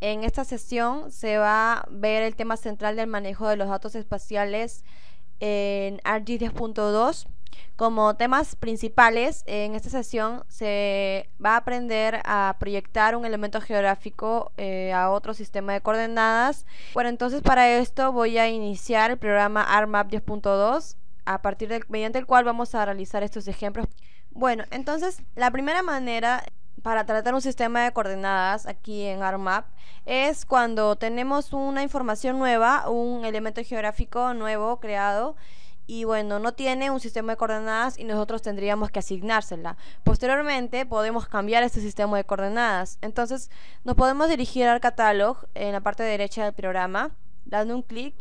En esta sesión se va a ver el tema central del manejo de los datos espaciales en ArcGIS 10.2. Como temas principales, en esta sesión se va a aprender a proyectar un elemento geográfico eh, a otro sistema de coordenadas. Bueno, entonces para esto voy a iniciar el programa ArcMap 10.2, a partir del mediante el cual vamos a realizar estos ejemplos. Bueno, entonces la primera manera para tratar un sistema de coordenadas aquí en ARMAP es cuando tenemos una información nueva, un elemento geográfico nuevo creado y bueno, no tiene un sistema de coordenadas y nosotros tendríamos que asignársela. Posteriormente podemos cambiar este sistema de coordenadas. Entonces nos podemos dirigir al catálogo en la parte derecha del programa, dando un clic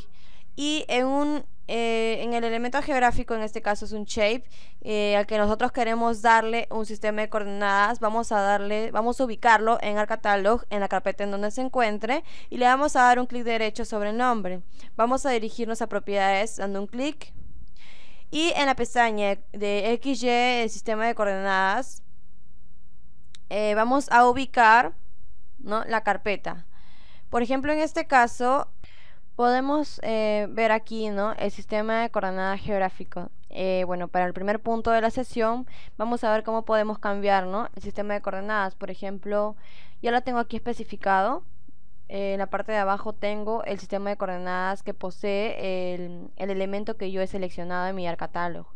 y en un eh, en el elemento geográfico, en este caso es un shape, eh, al que nosotros queremos darle un sistema de coordenadas, vamos a darle, vamos a ubicarlo en el catálogo, en la carpeta en donde se encuentre, y le vamos a dar un clic derecho sobre el nombre. Vamos a dirigirnos a propiedades dando un clic. Y en la pestaña de XY, el sistema de coordenadas, eh, vamos a ubicar ¿no? la carpeta. Por ejemplo, en este caso, podemos eh, ver aquí ¿no? el sistema de coordenadas geográfico. Eh, bueno, para el primer punto de la sesión vamos a ver cómo podemos cambiar ¿no? el sistema de coordenadas. Por ejemplo, ya lo tengo aquí especificado en la parte de abajo tengo el sistema de coordenadas que posee el, elemento que yo he seleccionado en mi catálogo.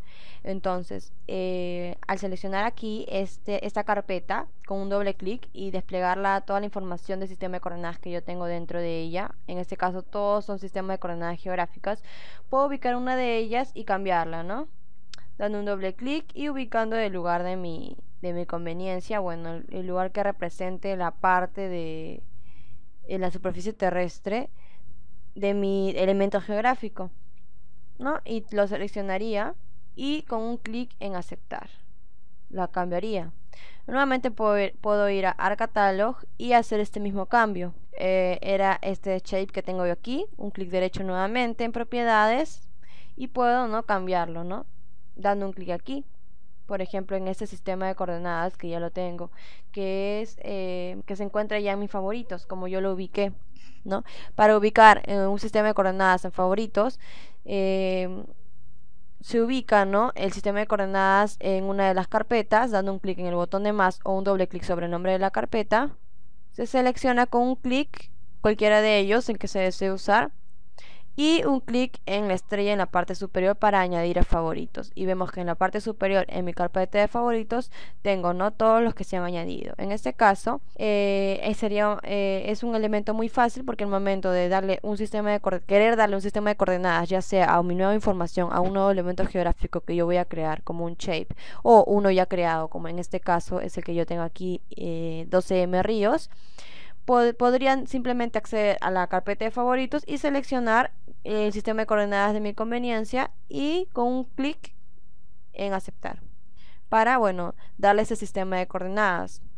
Entonces, eh, al seleccionar aquí este, esta carpeta con un doble clic y desplegarla toda la información del sistema de coordenadas que yo tengo dentro de ella, en este caso todos son sistemas de coordenadas geográficas, puedo ubicar una de ellas y cambiarla, ¿no? Dando un doble clic y ubicando el lugar de mi, de mi conveniencia, bueno, el lugar que represente la parte de, en la superficie terrestre de mi elemento geográfico. ¿no? Y lo seleccionaría y con un clic en aceptar. La cambiaría. Nuevamente puedo ir, a Art Catalog y hacer este mismo cambio. Eh, era este shape que tengo yo aquí. Un clic derecho nuevamente en propiedades. Y puedo ¿no? cambiarlo, ¿no? Dando un clic aquí por ejemplo, en este sistema de coordenadas que ya lo tengo, que es eh, que se encuentra ya en mis favoritos, como yo lo ubiqué, ¿no? Para ubicar en un sistema de coordenadas en favoritos, em, se ubica ¿no? el sistema de coordenadas en una de las carpetas, dando un clic en el botón de más o un doble clic sobre el nombre de la carpeta. Se selecciona con un clic cualquiera de ellos el que se desee usar y un clic en la estrella en la parte superior para añadir a favoritos y vemos que en la parte superior en mi carpeta de favoritos tengo no todos los que se han añadido en este caso eh, sería, eh, es un elemento muy fácil porque el momento de darle un sistema de querer darle un sistema de coordenadas ya sea a mi nueva información a un nuevo elemento geográfico que yo voy a crear como un shape o uno ya creado como en este caso es el que yo tengo aquí 12m eh, ríos podrían simplemente acceder a la carpeta de favoritos y seleccionar el sistema de coordenadas de mi conveniencia y con un clic en aceptar para, bueno, darle ese sistema de coordenadas.